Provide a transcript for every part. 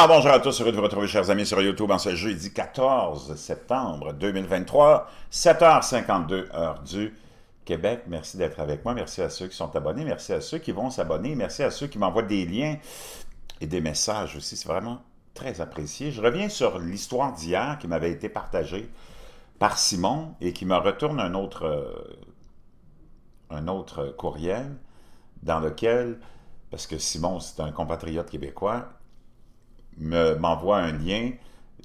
Ah, bonjour à tous, heureux de vous retrouver, chers amis, sur YouTube en ce jeudi 14 septembre 2023, 7h52, heure du Québec. Merci d'être avec moi, merci à ceux qui sont abonnés, merci à ceux qui vont s'abonner, merci à ceux qui m'envoient des liens et des messages aussi, c'est vraiment très apprécié. Je reviens sur l'histoire d'hier qui m'avait été partagée par Simon et qui me retourne un autre, euh, un autre courriel dans lequel, parce que Simon, c'est un compatriote québécois, m'envoie un lien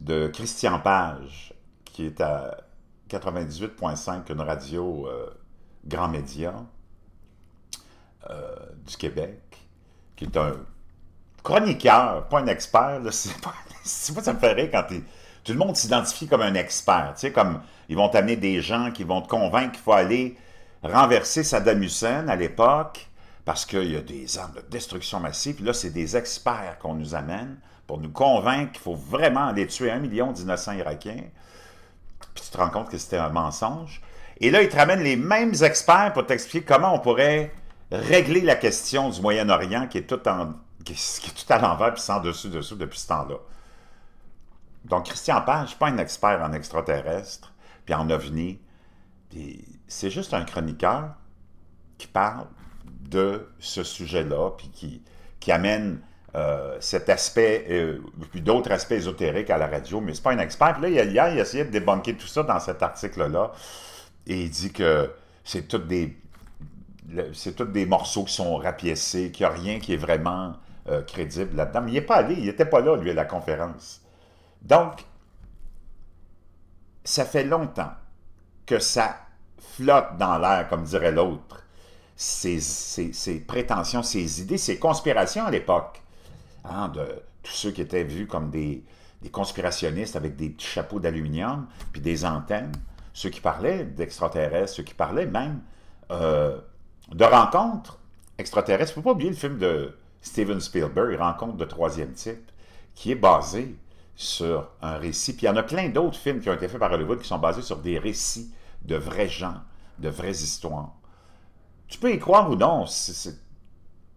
de Christian Page, qui est à 98.5, une radio euh, grand média euh, du Québec, qui est un chroniqueur, pas un expert. Là, pas, pas ça me ferait quand tout le monde s'identifie comme un expert. Tu sais, comme ils vont t'amener des gens qui vont te convaincre qu'il faut aller renverser Saddam Hussein à l'époque parce qu'il y a des armes de destruction massive. là, c'est des experts qu'on nous amène pour nous convaincre qu'il faut vraiment aller tuer un million d'innocents irakiens. Puis tu te rends compte que c'était un mensonge. Et là, ils te ramènent les mêmes experts pour t'expliquer comment on pourrait régler la question du Moyen-Orient qui est tout qui tout à l'envers puis sans dessus-dessous depuis ce temps-là. Donc, Christian Page, pas un expert en extraterrestre, puis en ovni, c'est juste un chroniqueur qui parle de ce sujet-là, puis qui, qui amène euh, cet aspect, euh, puis d'autres aspects ésotériques à la radio, mais c'est pas un expert. Puis là, hier, il essayé de débunker tout ça dans cet article-là, et il dit que c'est toutes des c'est tous des morceaux qui sont rapiécés, qu'il n'y a rien qui est vraiment euh, crédible là-dedans. Mais il n'est pas allé, il n'était pas là, lui, à la conférence. Donc, ça fait longtemps que ça flotte dans l'air, comme dirait l'autre, ces, ces, ces prétentions, ces idées, ces conspirations à l'époque. Hein, de tous ceux qui étaient vus comme des, conspirationnistes avec des chapeaux d'aluminium, puis des antennes, ceux qui parlaient d'extraterrestres, ceux qui parlaient même euh, de rencontres extraterrestres. Il ne faut pas oublier le film de Steven Spielberg, Rencontre de troisième type, qui est basé sur un récit. Puis il y en a plein d'autres films qui ont été faits par Hollywood qui sont basés sur des récits de vrais gens, de vraies histoires. Tu peux y croire ou non, c'est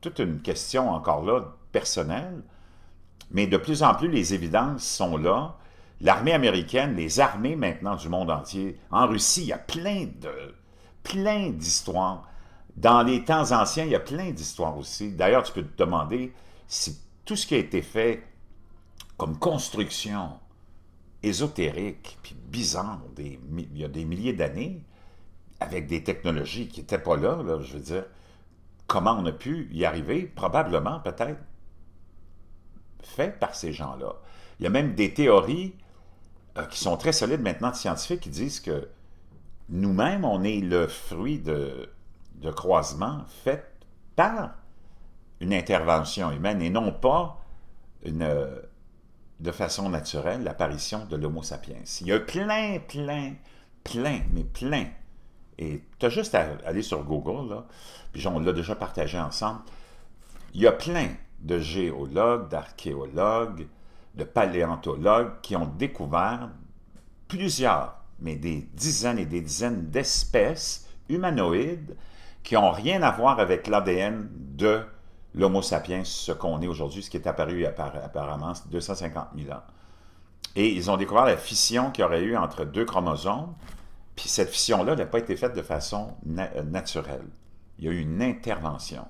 toute une question encore là personnel, mais de plus en plus, les évidences sont là. L'armée américaine, les armées maintenant du monde entier, en Russie, il y a plein de, plein d'histoires. Dans les temps anciens, il y a plein d'histoires aussi. D'ailleurs, tu peux te demander si tout ce qui a été fait comme construction ésotérique, puis bizarre, des, il y a des milliers d'années, avec des technologies qui n'étaient pas là, je veux dire, comment on a pu y arriver? Probablement, peut-être, fait par ces gens-là. Il y a même des théories euh, qui sont très solides maintenant de scientifiques qui disent que nous-mêmes, on est le fruit de, de croisements faits par une intervention humaine et non pas une, euh, de façon naturelle l'apparition de l'homo sapiens. Il y a plein, plein, plein, mais plein. Et tu as juste à aller sur Google, là, puis on l'a déjà partagé ensemble. Il y a plein de géologues, d'archéologues, de paléontologues qui ont découvert plusieurs, mais des dizaines et des dizaines d'espèces humanoïdes qui n'ont rien à voir avec l'ADN de l'Homo sapiens, ce qu'on est aujourd'hui, ce qui est apparu apparemment 250 000 ans. Et ils ont découvert la fission qu'il y aurait eu entre deux chromosomes, puis cette fission-là n'a pas été faite de façon naturelle. Il y a eu une intervention.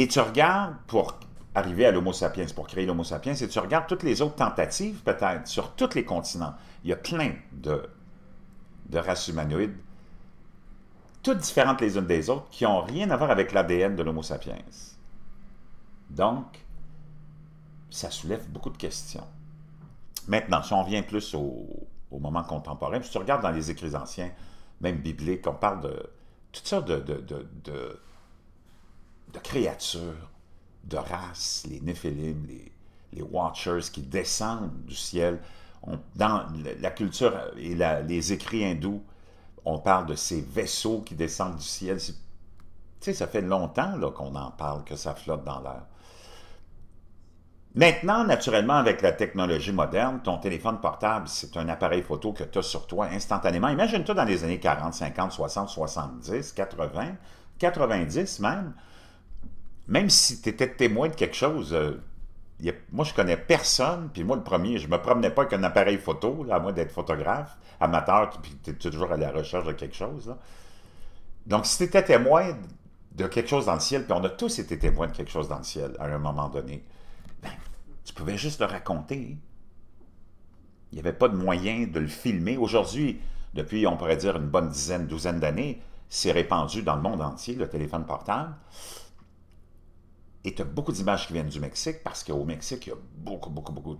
Et tu regardes pour arriver à l'Homo sapiens, pour créer l'Homo sapiens, et tu regardes toutes les autres tentatives, peut-être, sur tous les continents. Il y a plein de, races humanoïdes, toutes différentes les unes des autres, qui n'ont rien à voir avec l'ADN de l'Homo sapiens. Donc, ça soulève beaucoup de questions. Maintenant, si on revient plus au, moment contemporain, si tu regardes dans les écrits anciens, même bibliques, on parle de toutes sortes de de créatures, de races, les Néphélim, les, Watchers qui descendent du ciel. dans la culture et les écrits hindous, on parle de ces vaisseaux qui descendent du ciel. Tu sais, ça fait longtemps qu'on en parle, que ça flotte dans l'air. Maintenant, naturellement, avec la technologie moderne, ton téléphone portable, c'est un appareil photo que tu as sur toi instantanément. Imagine-toi dans les années 40, 50, 60, 70, 80, 90 même même si tu étais témoin de quelque chose, euh, moi, je connais personne, puis moi, le premier, je me promenais pas avec un appareil photo, à moins d'être photographe, amateur, puis tu es toujours à la recherche de quelque chose. Donc, si tu étais témoin de quelque chose dans le ciel, puis on a tous été témoins de quelque chose dans le ciel à un moment donné, ben, tu pouvais juste le raconter. Il n'y avait pas de moyen de le filmer. Aujourd'hui, depuis, on pourrait dire, une bonne dizaine, douzaine d'années, c'est répandu dans le monde entier, le téléphone portable. Et tu as beaucoup d'images qui viennent du Mexique parce qu'au Mexique, il y a beaucoup, beaucoup, beaucoup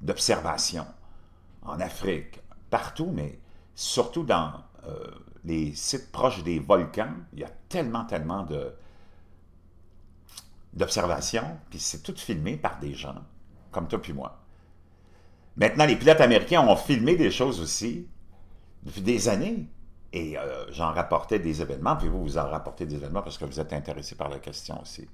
d'observations. De, en Afrique, partout, mais surtout dans euh, les sites proches des volcans, il y a tellement, tellement d'observations, puis c'est tout filmé par des gens, comme toi puis moi. Maintenant, les pilotes américains ont filmé des choses aussi depuis des années. Et euh, j'en rapportais des événements, puis vous, vous en rapportez des événements parce que vous êtes intéressé par la question aussi.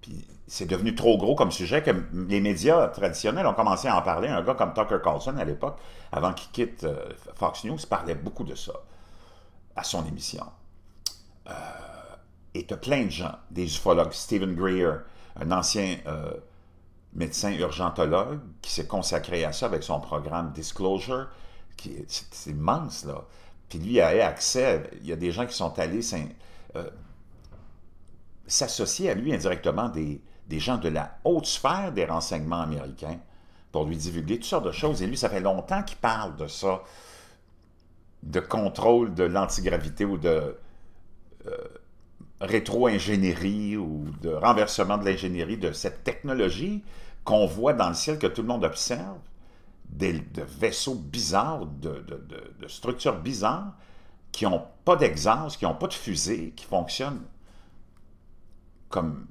Puis c'est devenu trop gros comme sujet que les médias traditionnels ont commencé à en parler. Un gars comme Tucker Carlson à l'époque, avant qu'il quitte euh, Fox News, parlait beaucoup de ça à son émission. Euh, et t'as plein de gens, des ufologues, Stephen Greer, un ancien médecin urgentologue qui s'est consacré à ça avec son programme Disclosure, qui c'est immense là. Puis lui, il accès, il y a des gens qui sont allés euh, s'associer à lui indirectement des, des, gens de la haute sphère des renseignements américains pour lui divulguer toutes sortes de choses. Et lui, ça fait longtemps qu'il parle de ça, de contrôle de l'antigravité ou de euh, rétro-ingénierie ou de renversement de l'ingénierie de cette technologie qu'on voit dans le ciel, que tout le monde observe, des, de vaisseaux bizarres, de, structures bizarres qui n'ont pas d'exhaust, qui n'ont pas de fusée, qui fonctionnent comme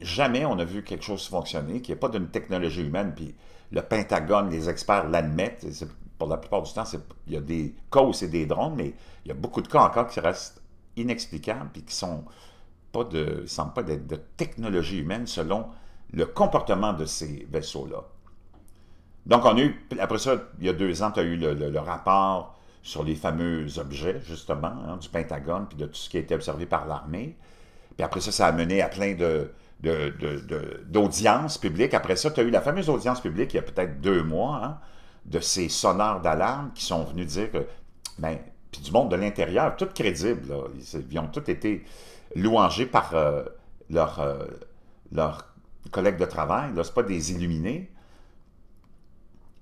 jamais on a vu quelque chose fonctionner, qui n'est pas d'une technologie humaine, puis le Pentagone, les experts l'admettent, pour la plupart du temps, il y a des cas et c'est des drones, mais il y a beaucoup de cas encore qui restent inexplicables, puis qui sont pas de, semblent pas d'être de technologie humaine selon le comportement de ces vaisseaux-là. Donc, on eu, après ça, il y a deux ans, tu as eu le, rapport sur les fameux objets, justement, hein, du Pentagone, puis de tout ce qui a été observé par l'armée. Puis après ça, ça a mené à plein de, publiques. Après ça, tu as eu la fameuse audience publique il y a peut-être deux mois, hein, de ces sonneurs d'alarme qui sont venus dire que, ben, puis du monde de l'intérieur, tout crédible, ils, ont tous été louangés par leurs leur euh, collègues de travail, c'est pas des illuminés,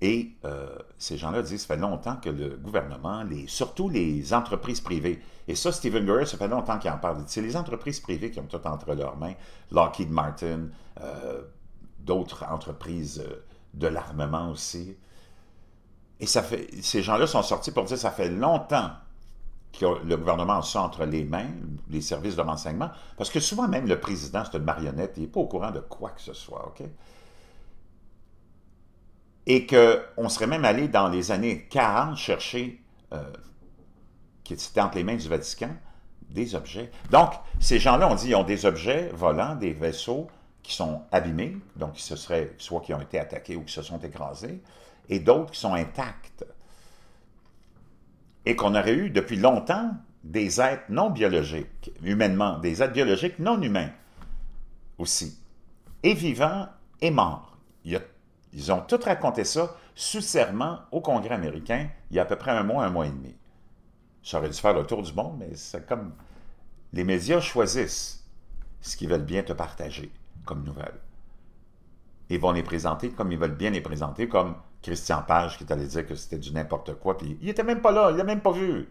et euh, ces gens-là disent, ça fait longtemps que le gouvernement, surtout les entreprises privées, et ça, Stephen Greer, ça fait longtemps qu'il en parle, c'est les entreprises privées qui ont tout entre leurs mains, Lockheed Martin, euh, d'autres entreprises euh, de l'armement aussi. Et ça fait, ces gens-là sont sortis pour dire, ça fait longtemps que le gouvernement a ça entre les mains, les services de renseignement, parce que souvent même le président, c'est une marionnette, il n'est pas au courant de quoi que ce soit, OK? et qu'on serait même allé dans les années 40 chercher, euh, qui étaient entre les mains du Vatican, des objets. Donc, ces gens-là, ont dit, ils ont des objets volants, des vaisseaux qui sont abîmés, donc qui se soit qui ont été attaqués ou qui se sont écrasés, et d'autres qui sont intacts. Et qu'on aurait eu depuis longtemps des êtres non biologiques, humainement, des êtres biologiques non humains aussi, et vivants et morts. Il y a ils ont tout raconté ça sous serment au Congrès américain il y a à peu près un mois, un mois et demi. Ça aurait dû faire le tour du monde, mais c'est comme les médias choisissent ce qu'ils veulent bien te partager comme nouvelles. et vont les présenter comme ils veulent bien les présenter, comme Christian Page qui est allé dire que c'était du n'importe quoi, puis il n'était même pas là, il n'a même pas vu.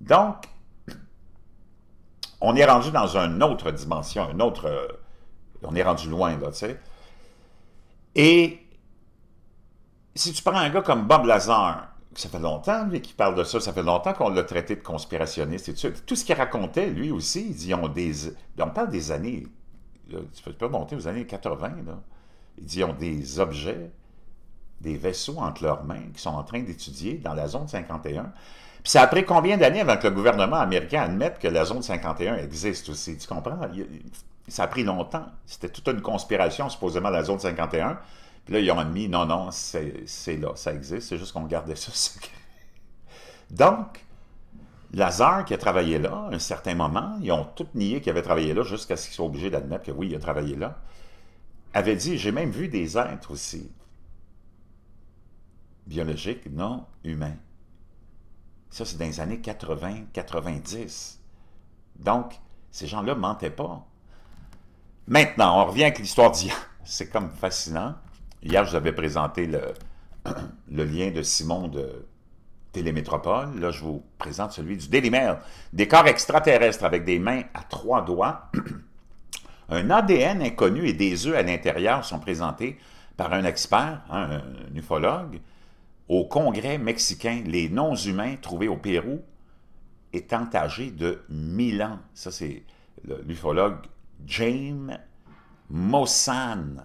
Donc, on est rendu dans une autre dimension, un autre. On est rendu loin, là, tu sais. Et si tu prends un gars comme Bob Lazar, ça fait longtemps, qu'il parle de ça, ça fait longtemps qu'on l'a traité de conspirationniste et tout ce qu'il racontait, lui aussi, il dit, on, des, on parle des années, tu peux monter aux années 80, là. Il dit, ont des objets, des vaisseaux entre leurs mains qui sont en train d'étudier dans la zone 51. Puis ça a combien d'années avant que le gouvernement américain admette que la zone 51 existe aussi? Tu comprends? Ça a pris longtemps. C'était toute une conspiration, supposément, la zone 51. Puis là, ils ont admis, non, non, c'est là, ça existe, c'est juste qu'on gardait ça secret. Donc, Lazare qui a travaillé là, à un certain moment, ils ont tout nié qu'il avait travaillé là jusqu'à ce qu'ils soient obligés d'admettre que oui, il a travaillé là, avait dit, j'ai même vu des êtres aussi, biologiques non humains. Ça, c'est dans les années 80-90. Donc, ces gens-là mentaient pas. Maintenant, on revient avec l'histoire d'hier. C'est comme fascinant. Hier, je vous avais présenté le, lien de Simon de Télémétropole. Là, je vous présente celui du Daily Mail. Des corps extraterrestres avec des mains à trois doigts, un ADN inconnu et des œufs à l'intérieur sont présentés par un expert, hein, un ufologue, au congrès mexicain. Les non-humains trouvés au Pérou étant âgés de 1000 ans. Ça, c'est l'ufologue James Mossan.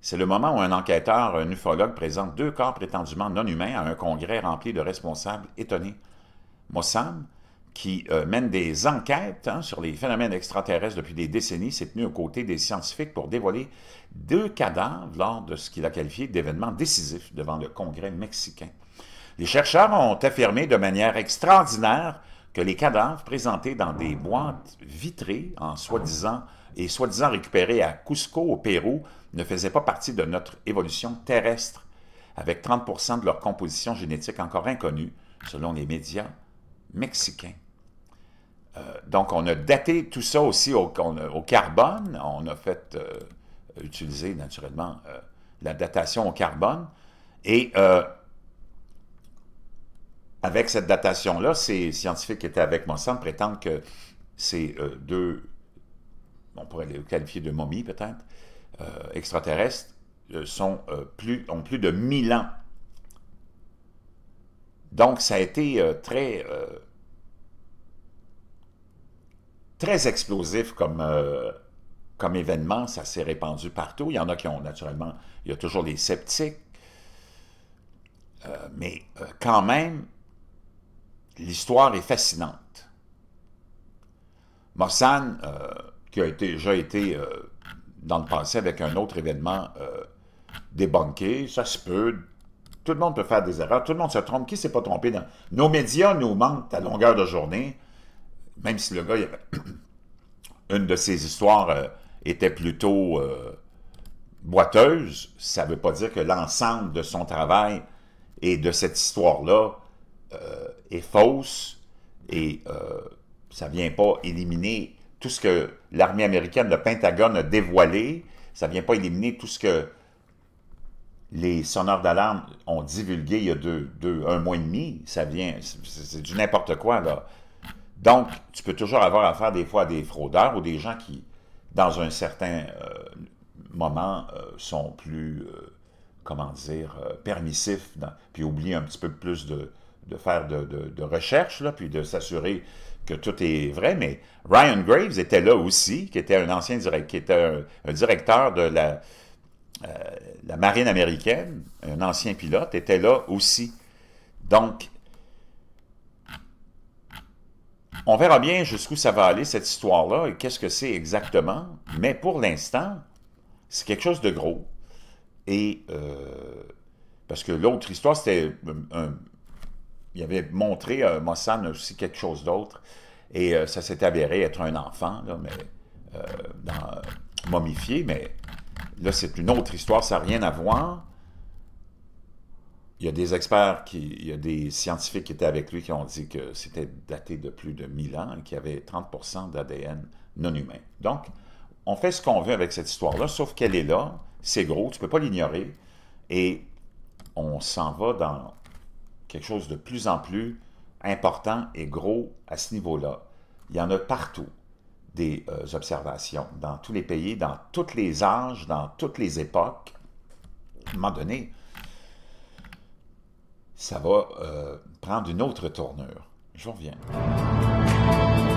C'est le moment où un enquêteur, un ufologue, présente deux corps prétendument non humains à un congrès rempli de responsables étonnés. Mossan, qui euh, mène des enquêtes hein, sur les phénomènes extraterrestres depuis des décennies, s'est tenu aux côtés des scientifiques pour dévoiler deux cadavres lors de ce qu'il a qualifié d'événements décisifs devant le congrès mexicain. Les chercheurs ont affirmé de manière extraordinaire que les cadavres présentés dans des boîtes vitrées en soi-disant et soi-disant récupérés à Cusco au Pérou ne faisaient pas partie de notre évolution terrestre, avec 30 de leur composition génétique encore inconnue, selon les médias mexicains. Euh, donc, on a daté tout ça aussi au, carbone. On a fait euh, utiliser naturellement euh, la datation au carbone. Et avec cette datation-là, ces scientifiques qui étaient avec Monsanto prétendent que ces euh, deux, on pourrait les qualifier de momies peut-être, euh, extraterrestres, euh, sont, plus, ont plus de 1000 ans. Donc, ça a été très très explosif comme, comme événement. Ça s'est répandu partout. Il y en a qui ont, naturellement, il y a toujours des sceptiques. mais quand même, l'histoire est fascinante. Mossan, euh, qui a été, déjà été euh, dans le passé avec un autre événement euh, banquets, ça se peut. Tout le monde peut faire des erreurs, tout le monde se trompe. Qui s'est pas trompé? Dans... Nos médias nous mentent à longueur de journée, même si le gars, une de ses histoires euh, était plutôt boiteuse, ça ne veut pas dire que l'ensemble de son travail et de cette histoire-là euh, est fausse et euh, ça vient pas éliminer tout ce que l'armée américaine, le Pentagone a dévoilé, ça vient pas éliminer tout ce que les sonneurs d'alarme ont divulgué il y a deux, deux, un mois et demi. Ça vient, c'est du n'importe quoi, là. Donc, tu peux toujours avoir affaire des fois à des fraudeurs ou des gens qui, dans un certain euh, moment, sont plus, comment dire, permissifs, puis oublient un petit peu plus de, de faire de, de, recherche, là, puis de s'assurer que tout est vrai, mais Ryan Graves était là aussi, qui était un ancien direct, qui était un, directeur de la, euh, la marine américaine, un ancien pilote, était là aussi. Donc, on verra bien jusqu'où ça va aller, cette histoire-là, et qu'est-ce que c'est exactement. Mais pour l'instant, c'est quelque chose de gros. Et euh, parce que l'autre histoire, c'était un, il avait montré à euh, Mossan aussi quelque chose d'autre. Et euh, ça s'est avéré être un enfant, là, mais euh, dans, momifié, mais là, c'est une autre histoire, ça n'a rien à voir. Il y a des experts, qui, il y a des scientifiques qui étaient avec lui qui ont dit que c'était daté de plus de 1000 ans et qu'il y avait 30 d'ADN non humain. Donc, on fait ce qu'on veut avec cette histoire-là, sauf qu'elle est là, c'est gros, tu ne peux pas l'ignorer, et on s'en va dans quelque chose de plus en plus important et gros à ce niveau-là. Il y en a partout des euh, observations, dans tous les pays, dans tous les âges, dans toutes les époques. À un moment donné, ça va euh, prendre une autre tournure. Je reviens.